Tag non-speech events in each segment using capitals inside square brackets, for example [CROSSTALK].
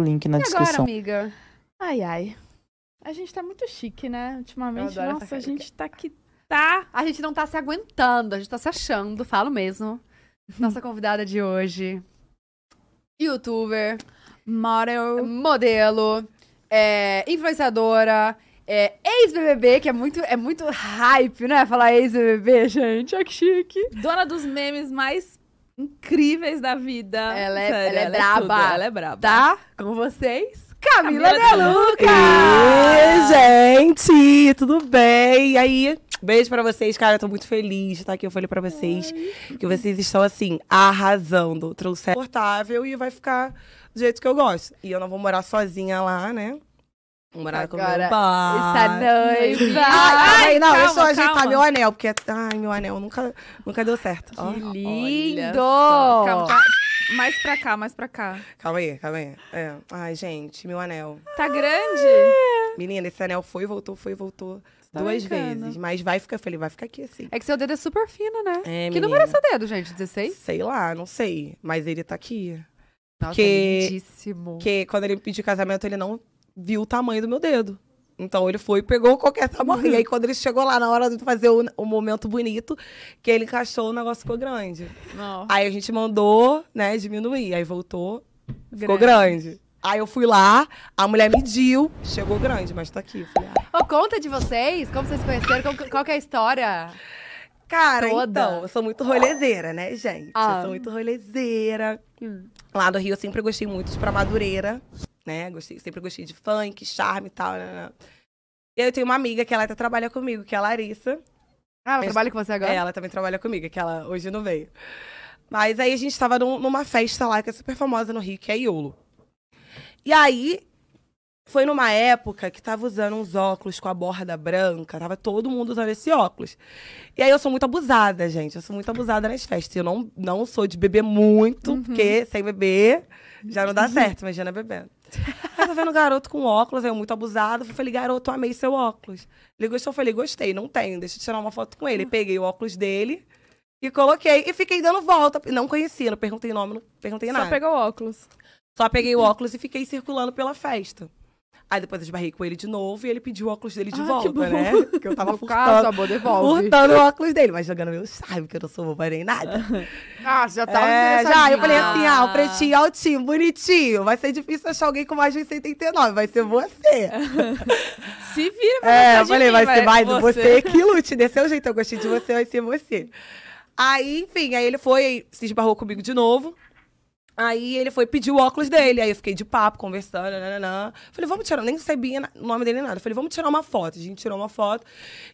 o link na e descrição. Agora, amiga. Ai, ai. A gente tá muito chique, né? Ultimamente, nossa, a gente tá que tá. A gente não tá se aguentando, a gente tá se achando, falo mesmo. [LAUGHS] Nossa convidada de hoje. Youtuber. Model. Modelo. É, influenciadora. É, ex-BBB, que é muito, é muito hype, né? Falar ex-BBB, gente. é que chique. Dona dos memes mais incríveis da vida. Ela é, Sério, ela é, é braba. É ela é braba. Tá? Com vocês? Camila, Camila Deluca! gente, tudo bem? E aí? Beijo para vocês, cara. Eu tô muito feliz de estar aqui. Eu falei para vocês Ai. que vocês estão, assim, arrasando. Trouxe confortável e vai ficar do jeito que eu gosto. E eu não vou morar sozinha lá, né? Morar com meu pai. Está noiva. Ai, não, calma, eu só ajeitar tá calma. meu anel, porque. Ai, meu anel nunca, nunca deu certo. Que oh, lindo! Calma, Mais pra cá, mais pra cá. Calma aí, calma aí. É. Ai, gente, meu anel. Tá grande? Ai. Menina, esse anel foi, voltou, foi, voltou. Tá duas brincando. vezes. Mas vai ficar Ele vai ficar aqui assim. É que seu dedo é super fino, né? É, que número é seu dedo, gente? 16? Sei lá, não sei. Mas ele tá aqui. Nossa, que, é lindíssimo. Que quando ele pediu casamento, ele não viu o tamanho do meu dedo. Então ele foi e pegou qualquer tamanho. Uhum. E aí, quando ele chegou lá, na hora de fazer o, o momento bonito, que ele encaixou, o negócio ficou grande. Aí a gente mandou, né, diminuir. Aí voltou, grande. ficou grande. Aí eu fui lá, a mulher mediu, chegou grande, mas tá aqui. Falei, ah. oh, conta de vocês, como vocês conheceram, qual, qual é a história? Cara, Toda. então, eu sou muito rolezeira, né, gente? Ah. Eu sou ah. muito rolezeira. Hum. Lá do Rio eu sempre gostei muito de pramadureira pra Madureira né? Gostei, sempre gostei de funk, charme e tal. Né? E eu tenho uma amiga que ela até trabalha comigo, que é a Larissa. Ah, ela Mas, trabalha com você agora? É, ela também trabalha comigo, que ela hoje não veio. Mas aí a gente tava num, numa festa lá que é super famosa no Rio, que é Iolo. E aí foi numa época que tava usando uns óculos com a borda branca, tava todo mundo usando esse óculos. E aí eu sou muito abusada, gente. Eu sou muito abusada nas festas. Eu não, não sou de beber muito, uhum. porque sem beber já não dá certo, imagina bebendo. Aí tô vendo um garoto com óculos, eu muito abusado. Falei, garoto, amei seu óculos. Ele gostou, falei, gostei, não tenho, deixa eu tirar uma foto com ele. Peguei o óculos dele e coloquei. E fiquei dando volta. Não conhecia, não perguntei nome, não perguntei nada. Só pegou o óculos. Só peguei o óculos e fiquei circulando pela festa. Aí depois eu esbarrei com ele de novo e ele pediu o óculos dele de ah, volta, né? [LAUGHS] que né? Porque eu tava furtando. Caso, devolve. Furtando o óculos dele, mas jogando meu sabe que eu não sou boba nem nada. [LAUGHS] ah, já tava é, Já, eu falei assim, ah, o ah. pretinho, altinho, bonitinho. Vai ser difícil achar alguém com mais de 1,79, vai ser você. [LAUGHS] Se vira pra É, eu falei, vai ser mais você. você que lute, desse né? jeito, eu gostei de você, vai ser você. Aí, enfim, aí ele foi, se esbarrou comigo de novo. Aí ele foi pedir o óculos dele. Aí eu fiquei de papo, conversando. Nananã. Falei, vamos tirar. Nem sabia o nome dele nada. Falei, vamos tirar uma foto. A gente tirou uma foto.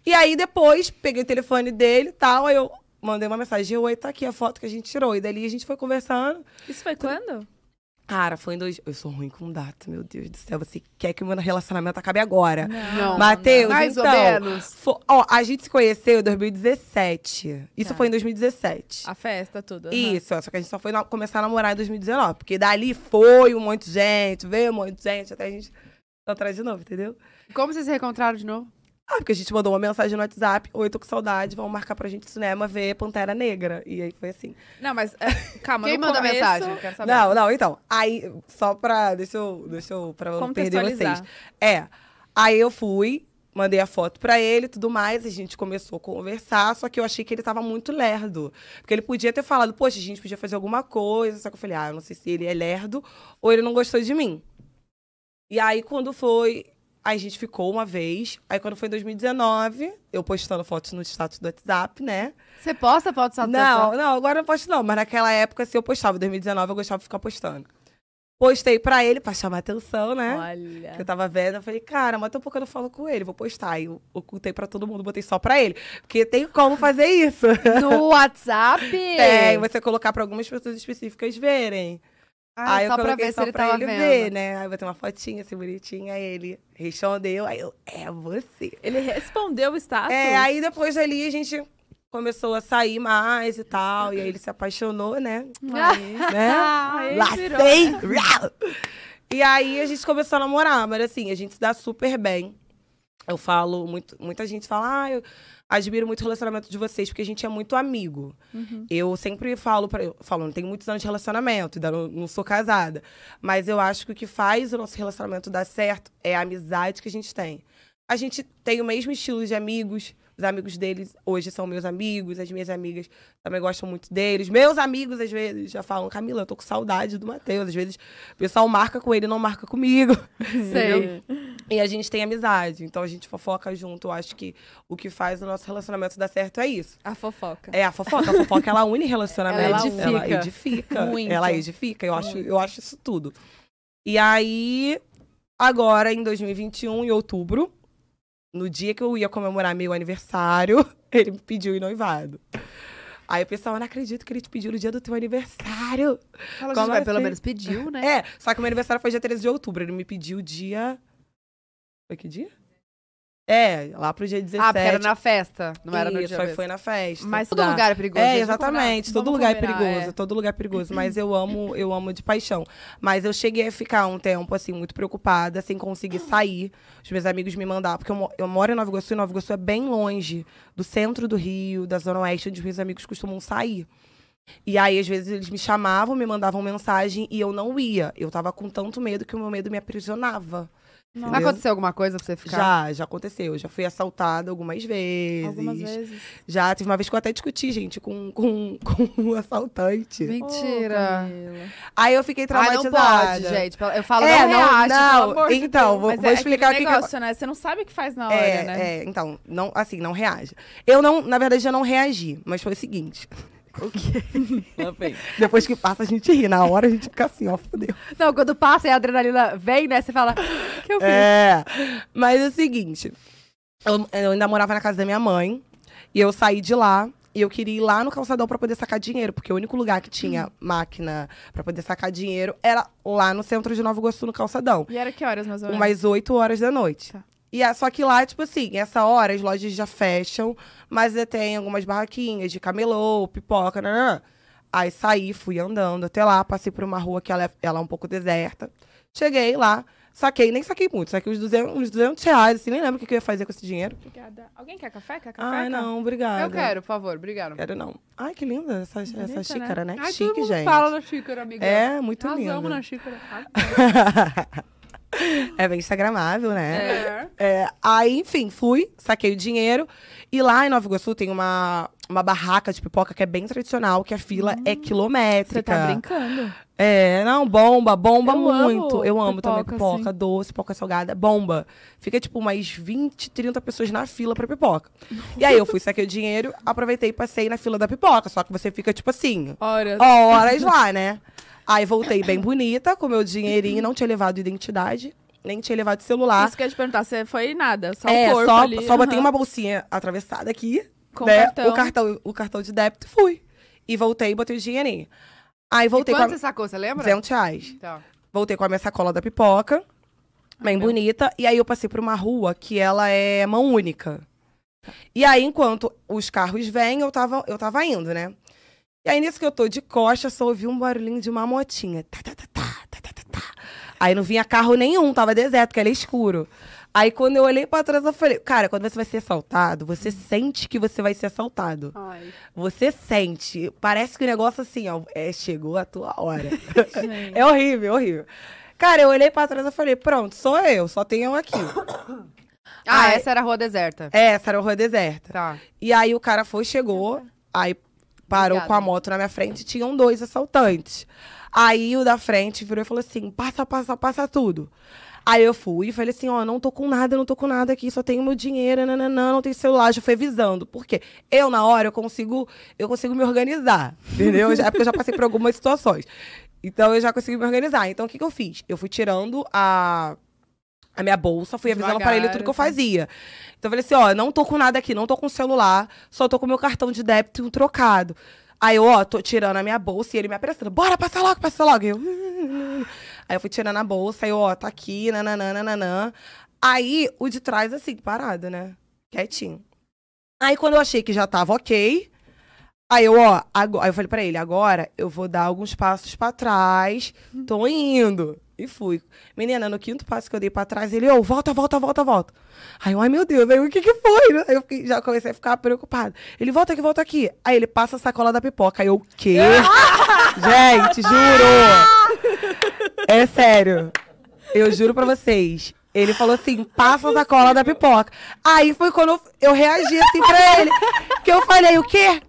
E aí depois peguei o telefone dele e tal. Aí eu mandei uma mensagem. Oi, tá aqui a foto que a gente tirou. E dali a gente foi conversando. Isso foi quando? Cara, foi em dois. Eu sou ruim com data, meu Deus do céu. Você quer que o meu relacionamento acabe agora? Não. Matheus, mais então, ou menos. For... Ó, a gente se conheceu em 2017. Isso tá. foi em 2017. A festa, tudo. Uhum. Isso, só que a gente só foi na... começar a namorar em 2019. Porque dali foi um monte de gente, veio um monte de gente, até a gente atrás de novo, entendeu? Como vocês se reencontraram de novo? Ah, porque a gente mandou uma mensagem no WhatsApp, oi, tô com saudade, vão marcar pra gente cinema ver Pantera Negra. E aí foi assim. Não, mas é, calma, Quem mandou começo... mensagem? Quero saber. Não, não, então. Aí, só pra. Deixa eu. Deixa eu pra não perder vocês. É. Aí eu fui, mandei a foto para ele tudo mais, a gente começou a conversar, só que eu achei que ele tava muito lerdo. Porque ele podia ter falado, poxa, a gente podia fazer alguma coisa, só que eu falei, ah, eu não sei se ele é lerdo ou ele não gostou de mim. E aí, quando foi, Aí a gente ficou uma vez. Aí quando foi em 2019, eu postando fotos no status do WhatsApp, né? Você posta fotos no Não, não, agora não posto não. Mas naquela época, se assim, eu postava, em 2019, eu gostava de ficar postando. Postei pra ele, pra chamar atenção, né? Olha. eu tava vendo, eu falei, cara, mas tão pouco eu não falo com ele, vou postar. Aí eu ocultei pra todo mundo, botei só pra ele. Porque tem como fazer isso. No [LAUGHS] WhatsApp? É, você colocar pra algumas pessoas específicas verem. Ah, aí só eu pra ver se ele pra tava ele vendo. ver, né? Aí vai ter uma fotinha assim bonitinha. Aí ele respondeu, aí eu, é você. Ele respondeu o status? É, aí depois dali a gente começou a sair mais e tal. e aí ele se apaixonou, né? Aí, né? [LAUGHS] aí Lacei! e aí a gente começou a namorar, mas assim, a gente se dá super bem. Eu falo, muito, muita gente fala, ah, eu admiro muito o relacionamento de vocês, porque a gente é muito amigo. Uhum. Eu sempre falo, para eu falo, não tenho muitos anos de relacionamento, ainda não, não, sou casada. Mas eu acho que o que faz o nosso relacionamento dar certo é a amizade que a gente tem. A gente tem o mesmo estilo de amigos. Os amigos deles hoje são meus amigos, as minhas amigas também gostam muito deles. Meus amigos, às vezes, já falam, Camila, eu tô com saudade do Matheus. Às vezes o pessoal marca com ele não marca comigo. [LAUGHS] Sei. E a gente tem amizade, então a gente fofoca junto. Eu acho que o que faz o nosso relacionamento dar certo é isso. A fofoca. É, a fofoca. A fofoca, ela une relacionamento. Ela edifica. Ela edifica. Muito. Ela edifica. Eu acho, eu acho isso tudo. E aí, agora em 2021, em outubro, no dia que eu ia comemorar meu aniversário, [LAUGHS] ele me pediu em noivado. Aí o pessoal, não acredito que ele te pediu no dia do teu aniversário. Fala, Como gente, pelo assim? menos pediu, né? É, só que meu aniversário foi dia 13 de outubro. Ele me pediu dia foi que dia? É, lá pro dia 17. Ah, porque era na festa, não era no dia. Isso, foi na festa. Mas todo lugar é perigoso. É, exatamente, todo lugar, é combinar, perigoso, é. todo lugar é perigoso, todo lugar é perigoso, mas [CLEARS THROAT] eu amo, eu amo de paixão. Mas eu cheguei a ficar um tempo assim muito preocupada, sem conseguir sair. Os meus amigos me mandavam, porque eu, eu moro em Nova Iguaçu e Nova Iguaçu é bem longe do centro do Rio, da zona oeste onde os meus amigos costumam sair. E aí, às vezes, eles me chamavam, me mandavam mensagem e eu não ia. Eu tava com tanto medo que o meu medo me aprisionava. Nossa. Mas aconteceu alguma coisa pra você ficar? Já, já aconteceu. Já fui assaltada algumas vezes. Algumas vezes. Já, teve uma vez que eu até discuti, gente, com, com, [LAUGHS] com um assaltante. Mentira. Oh, aí eu fiquei traumatizada. Ah, Ai, não pode, gente. Eu falo, é, não, reage, não, não. Então, de vou, explicar vou é, explicar que negócio, que né? Você não sabe o que faz na hora, é, né? É, então, não, assim, não reage. Eu não, na verdade, já não reagi. Mas foi o seguinte. Ok. [LAUGHS] Tá Depois que passa, a gente ri. Na hora, a gente fica assim, ó, fodeu. Não, quando passa e a adrenalina vem, né? Você fala, o ah, que eu fiz? É. Mas é o seguinte. Eu, eu ainda morava na casa da minha mãe. E eu saí de lá. E eu queria ir lá no calçadão para poder sacar dinheiro, porque o único lugar que tinha hum. máquina para poder sacar dinheiro era lá no centro de Novo Gosto no calçadão. E era que horas, mais ou menos? Umas 8 horas da noite. Tá. E é, só que lá, tipo assim, essa hora as lojas já fecham, mas tem algumas barraquinhas de camelô, pipoca, né? Aí saí, fui andando até lá, passei por uma rua que ela é, ela é um pouco deserta. Cheguei lá, saquei, nem saquei muito, saquei uns 200, uns 200 reais, assim, nem lembro o que, eu ia fazer com esse dinheiro. Obrigada. Alguém quer café? Quer café? Ai, não, obrigada. Eu quero, por favor, obrigada. Quero não. Ai, que linda essa, Bonita, essa né? xícara, né? né? Ai, Chique, todo mundo gente. fala na xícara, amiga. É, muito Nós linda. Nós na xícara. [LAUGHS] instagramável, né? É. é. aí, enfim, fui, saquei o dinheiro. E lá em Nova Iguaçu tem uma, uma barraca de pipoca que é bem tradicional, que a fila é hum, é quilométrica. Você tá brincando. É, não, bomba, bomba eu muito. Amo eu amo pipoca, também pipoca, sim. doce, pipoca salgada, bomba. Fica tipo umas 20, 30 pessoas na fila pra pipoca. e aí eu fui, saquei o dinheiro, aproveitei e passei na fila da pipoca. Só que você fica tipo assim, horas, horas lá, né? Aí voltei bem bonita, com meu dinheirinho, não tinha levado identidade nem tinha levado o celular. Isso que eu ia te perguntar, você foi nada, só é, o corpo só, ali. só uhum. botei uma bolsinha atravessada aqui, Com né? cartão. O, cartão, o cartão de débito, fui. E voltei e botei o dinheirinho. Aí voltei e quanto com a... você sacou, você lembra? 200 reais. Então. Voltei com a minha sacola da pipoca, bem ah, bonita. E aí eu passei por uma rua que ela é mão única. E aí, enquanto os carros vêm, eu tava, eu tava indo, né? E aí, nisso que eu tô de costa, só ouvi um barulhinho de uma motinha. Tá, tá, tá, tá. Aí não vinha carro nenhum, tava deserto, porque era escuro. Aí quando eu olhei pra trás, eu falei, cara, quando você vai ser assaltado, você hum. sente que você vai ser assaltado. Ai. Você sente. Parece que o negócio assim, ó, é, chegou a tua hora. [LAUGHS] é horrível, é horrível. Cara, eu olhei pra trás e falei, pronto, sou eu, só tenho eu aqui. [COUGHS] Ah, aí, essa era a rua deserta. É, essa era a rua deserta. Tá. E aí o cara foi, chegou, aí parou Obrigada. com a moto na minha frente e tinham dois assaltantes. Aí o da frente virou e falou assim: passa, passa, passa tudo. Aí eu fui e falei assim: ó, não tô com nada, não tô com nada aqui, só tenho meu dinheiro, nananã, não tenho celular. Já fui avisando. Por quê? Eu, na hora, eu consigo, eu consigo me organizar. Entendeu? é porque eu já passei por algumas situações. Então eu já consegui me organizar. Então o que, que eu fiz? Eu fui tirando a a minha bolsa, fui avisando Devagar, para ele tudo que eu tá. fazia. Então eu falei assim, ó, não tô com nada aqui, não tô com celular, só tô com meu cartão de débito trocado. Aí eu, ó, tô tirando a minha bolsa e ele me apressando. Bora, passa logo, passa logo. Eu... [LAUGHS] Aí eu fui tirando a bolsa, aí eu, ó, tá aqui, nananana. Aí o de trás, assim, parado, né? Quietinho. Aí quando eu achei que já tava ok, aí eu, ó, agora... aí eu falei pra ele, agora eu vou dar alguns passos para trás, tô indo. E fui. Menina, no quinto passo que eu dei pra trás, ele, ô, oh, volta, volta, volta, volta. Aí eu, ai meu Deus, aí, o que que foi? Né? Aí eu fiquei, já comecei a ficar preocupada. Ele, volta aqui, volta aqui. Aí ele passa a sacola da pipoca. Aí eu, o quê? [LAUGHS] Gente, juro. é sério. Eu juro pra vocês. Ele falou assim, passa a sacola da pipoca. Aí foi quando eu, reagi assim pra ele. Que eu falei, o quê?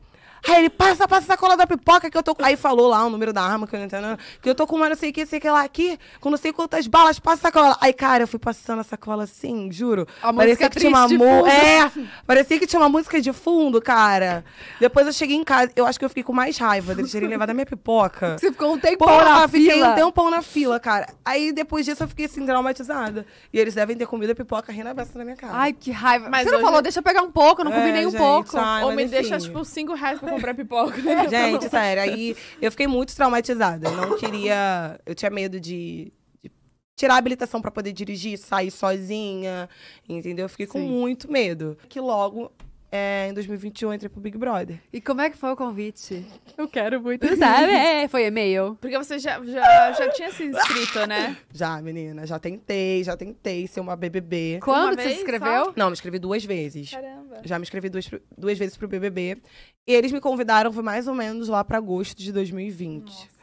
Aí ele passa, passa a sacola da pipoca que eu tô com. Aí falou lá o número da arma, que eu não entendo. Que eu tô com uma não sei o que, sei que lá aqui, com não sei quantas balas, passa a sacola. Aí, cara, eu fui passando a sacola assim, juro. A parecia que tinha uma música, É, parecia que tinha uma música de fundo, cara. Depois eu cheguei em casa, eu acho que eu fiquei com mais raiva deles terem levado a minha pipoca. [LAUGHS] Você ficou um tempão Porra, na fiquei fila. Fiquei um tempão na fila, cara. Aí depois disso eu fiquei assim, traumatizada. E eles devem ter comido a pipoca rindo na minha cara. Ai, que raiva. Mas Você não falou, deixa eu pegar um pouco, eu não comi é, nem um pouco. Ai, Ou me enfim. deixa, tipo, cinco reais pra [LAUGHS] comprar pipoca. Né? [LAUGHS] Gente, sério, aí eu fiquei muito traumatizada. Eu não queria. Eu tinha medo de, de tirar a habilitação para poder dirigir, sair sozinha, entendeu? Eu fiquei Sim. com muito medo. Que logo é, em 2021 entrei pro Big Brother. E como é que foi o convite? Eu quero muito É, foi e-mail. Porque você já, já, já tinha se inscrito, né? [LAUGHS] Já, menina. Já tentei, já tentei ser uma BBB. Quando uma você se inscreveu? Só? Não, me inscrevi duas vezes. Caramba. Já me inscrevi duas, duas vezes pro BBB. E eles me convidaram, foi mais ou menos lá pra agosto de 2020. Nossa.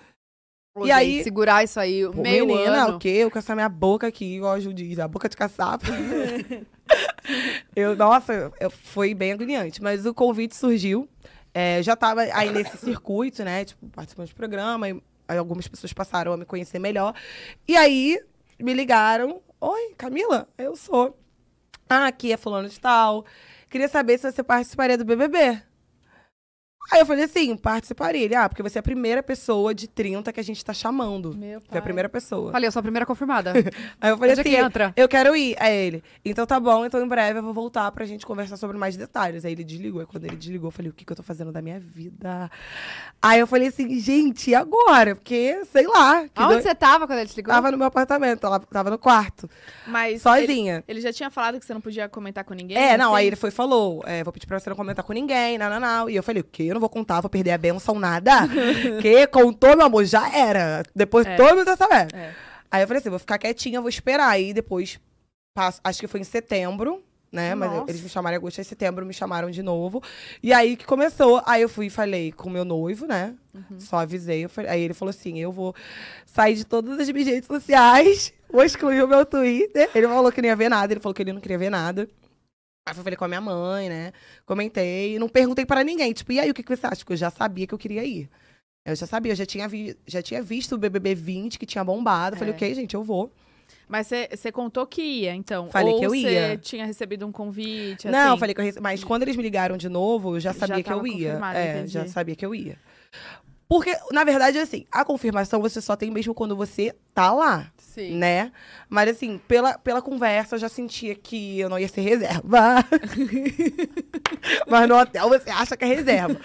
E aí, segurar isso aí, pô, meio menina, ano. o quê? Eu com essa minha boca aqui, igual a diz, a boca de caçapa. [LAUGHS] eu, nossa, eu, foi bem agoniante. Mas o convite surgiu. É, já estava aí nesse circuito, né? Tipo, participando de programa. E, algumas pessoas passaram a me conhecer melhor. E aí, me ligaram. Oi, Camila? Eu sou. Ah, aqui é fulano de tal. Queria saber se você participaria do BBB. Aí eu falei assim, participaria. Ele, ah, porque você é a primeira pessoa de 30 que a gente tá chamando. Meu pai. Você é a primeira pessoa. Falei, eu sou a primeira confirmada. [LAUGHS] Aí eu falei Onde é assim, que entra? eu quero ir. Aí ele, então tá bom, então em breve eu vou voltar pra gente conversar sobre mais detalhes. Aí ele desligou. Aí quando ele desligou, eu falei, o que, que eu tô fazendo da minha vida? Aí eu falei assim, gente, e agora? Porque, sei lá. onde do... você tava quando ele desligou? Tava no meu apartamento, tava no quarto. Mas Sozinha. Ele, ele, já tinha falado que você não podia comentar com ninguém? É, não, assim? aí ele foi e falou, é, vou pedir pra você não comentar com ninguém, nananau. E eu falei, o quê? eu não vou contar, vou perder a benção, nada. [LAUGHS] que contou, meu amor, já era. Depois é. todo mundo já sabe. É. Aí eu falei assim, vou ficar quietinha, vou esperar. Aí depois, passo, acho que foi em setembro, né? Nossa. Mas eles me chamaram em agosto e setembro, me chamaram de novo. E aí que começou. Aí eu fui e falei com meu noivo, né? Uhum. Só avisei. Falei, aí ele falou assim: eu vou sair de todas as minhas redes sociais, [LAUGHS] vou excluir o meu Twitter. Ele falou que não ia ver nada, ele falou que ele não queria ver nada. Aí falei com a minha mãe, né? Comentei, não perguntei para ninguém. Tipo, e aí, o que, que você acha? Porque eu já sabia que eu queria ir. Eu já sabia, eu já tinha, vi, já tinha visto o BBB 20, que tinha bombado. Falei, é. ok, gente, eu vou. Mas você contou que ia, então? Falei Ou que eu ia. Você tinha recebido um convite? Não, assim? falei que eu rece... Mas quando eles me ligaram de novo, eu já sabia já que eu ia. É, entendi. já sabia que eu ia. Porque, na verdade, é assim, a confirmação você só tem mesmo quando você tá lá. Sim. Né? Mas assim, pela, pela conversa, eu já sentia que eu não ia ser reserva. [LAUGHS] Mas no hotel você acha que é reserva.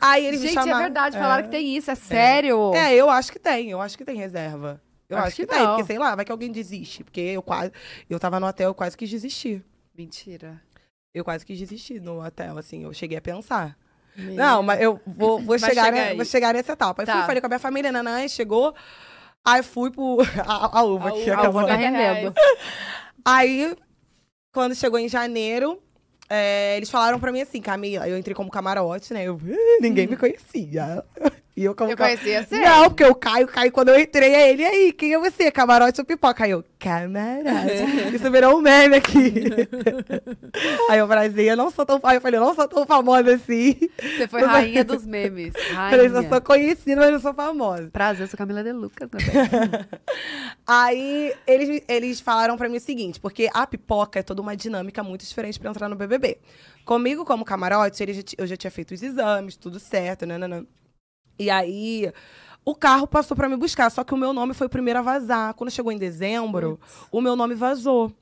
Aí eles Gente, é chamaram... é verdade, é. falaram que tem isso, é, é, sério. É, eu acho que tem, eu acho que tem reserva. Eu acho, acho que, que tem, porque sei lá, vai que alguém desiste. Porque eu quase. Eu tava no hotel, eu quase quis desistir. Mentira. Eu quase quis desistir no hotel, assim, eu cheguei a pensar. Meu. Não, mas eu vou, vou, chegar, chegar né, vou chegar nessa etapa. Tá. Aí fui, tá. falei com a minha família, Nanã, chegou. Aí fui pro. [LAUGHS] A, a uva a que acabou. A uva Aí, quando chegou em janeiro, é, eles falaram pra mim assim, Camila, eu entrei como camarote, né? Eu, ninguém me hum. conhecia. E eu como. Eu conhecia você? Não, porque o Caio, Caio, quando eu entrei, é ele. E aí, quem é você? Camarote ou pipoca? Aí eu, camarote. [LAUGHS] Isso virou um meme aqui. [LAUGHS] aí eu falei, eu não sou tão. eu falei, eu não sou tão famosa assim. Você foi rainha dos memes. Rainha. [LAUGHS] Falei, eu sou conhecida, mas eu sou famosa. Prazer, eu sou Camila De Lucas também. aí eles, eles falaram pra mim o seguinte, porque a pipoca é toda uma dinâmica muito diferente pra entrar no BBB. Comigo, como camarote, ele, eu já tinha feito os exames, tudo certo, né? E aí o carro passou para me buscar, só que o meu nome foi o primeiro a vazar. Quando chegou em dezembro, o meu nome vazou.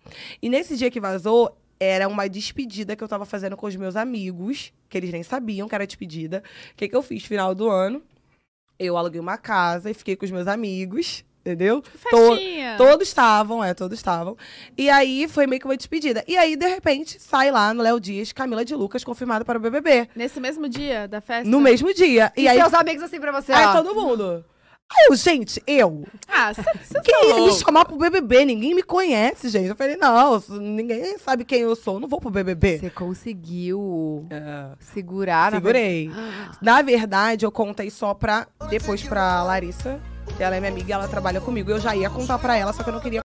E nesse dia que vazou, era uma despedida que eu tava fazendo com os meus amigos, que eles nem sabiam que era despedida. O que, que eu fiz? Final do ano, eu aluguei uma casa e fiquei com os meus amigos entendeu? To, todos estavam, é, todos estavam. E aí foi meio que uma despedida. E aí, de repente, sai lá no Léo Dias, Camila de Lucas, confirmada para o BBB. Nesse mesmo dia da festa? No mesmo dia. E, e aí, seus amigos assim pra você, aí, ó. todo mundo. Eu, gente, eu. Ah, você tá Quem ia me chamar pro BBB? Ninguém me conhece, gente. Eu falei, não, ninguém sabe quem eu sou, eu não vou pro BBB. Você conseguiu é. segurar, Segurei. [GASPS] Na verdade, eu contei só pra. Depois pra Larissa ela é minha amiga, ela trabalha comigo. Eu já ia contar para ela, só que eu não queria